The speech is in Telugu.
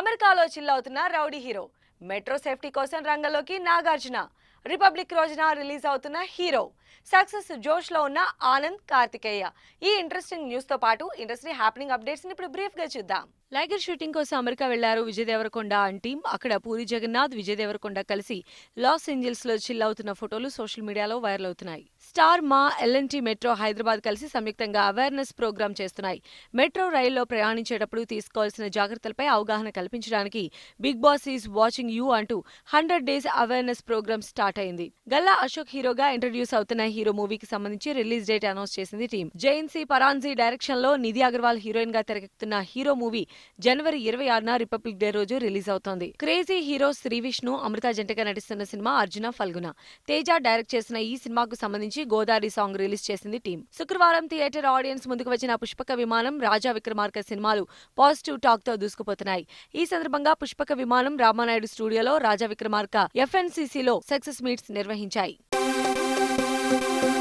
అమెరికాలో చిల్లవుతున్న రౌడీ హీరో మెట్రో సేఫ్టీ కోసం రంగంలోకి నాగార్జున రిపబ్లిక్ రోజున రిలీజ్ అవుతున్న హీరో సక్సెస్ జోష్ లో ఉన్న ఆనంద్ కార్తికేయ ఈ ఇంట్రెస్టింగ్ న్యూస్ తో పాటు ఇండస్ట్రీ హ్యాపెనింగ్ ని ఇప్పుడు బ్రీఫ్గా చూద్దాం లైగర్ షూటింగ్ కోసం అమెరికా వెళ్లారు విజయ్ దేవరకొండ అండ్ టీం అక్కడ పూరి జగన్నాథ్ విజయ్ దేవరకొండ కలిసి లాస్ ఏంజల్స్ లో చిల్ అవుతున్న ఫోటోలు సోషల్ మీడియాలో వైరల్ అవుతున్నాయి స్టార్ మా ఎల్ఎన్టీ మెట్రో హైదరాబాద్ కలిసి సంయుక్తంగా అవేర్నెస్ ప్రోగ్రాం చేస్తున్నాయి మెట్రో రైల్లో ప్రయాణించేటప్పుడు తీసుకోవాల్సిన జాగ్రత్తలపై అవగాహన కల్పించడానికి big boss is watching you అంటూ hundred days awareness programme start అయింది గల్లా అశోక్ హీరోగా ఇంట్రడ్యూస్ అవుతున్న విలన్ హీరో మూవీకి సంబంధించి రిలీజ్ డేట్ అనౌన్స్ చేసింది టీం జయంతి పరాన్జీ డైరెక్షన్ లో నిధి అగర్వాల్ హీరోయిన్ గా తెరకెక్కుతున్న హీరో మూవీ జనవరి ఇరవై ఆరున రిపబ్లిక్ డే రోజు రిలీజ్ అవుతోంది క్రేజీ హీరో శ్రీ విష్ణు అమృత జంటగా నటిస్తున్న సినిమా అర్జున ఫల్గున తేజ డైరెక్ట్ చేసిన ఈ సినిమాకు సంబంధించి గోదావరి సాంగ్ రిలీజ్ చేసింది టీం శుక్రవారం థియేటర్ ఆడియన్స్ ముందుకు వచ్చిన పుష్పక విమానం రాజా విక్రమార్క సినిమాలు పాజిటివ్ టాక్ తో దూసుకుపోతున్నాయి ఈ సందర్భంగా పుష్పక విమానం రామానాయుడు స్టూడియోలో రాజా విక్రమార్క ఎఫ్ఎన్సీసీలో సక్సెస్ మీట్స్ నిర్వహించాయి Thank you.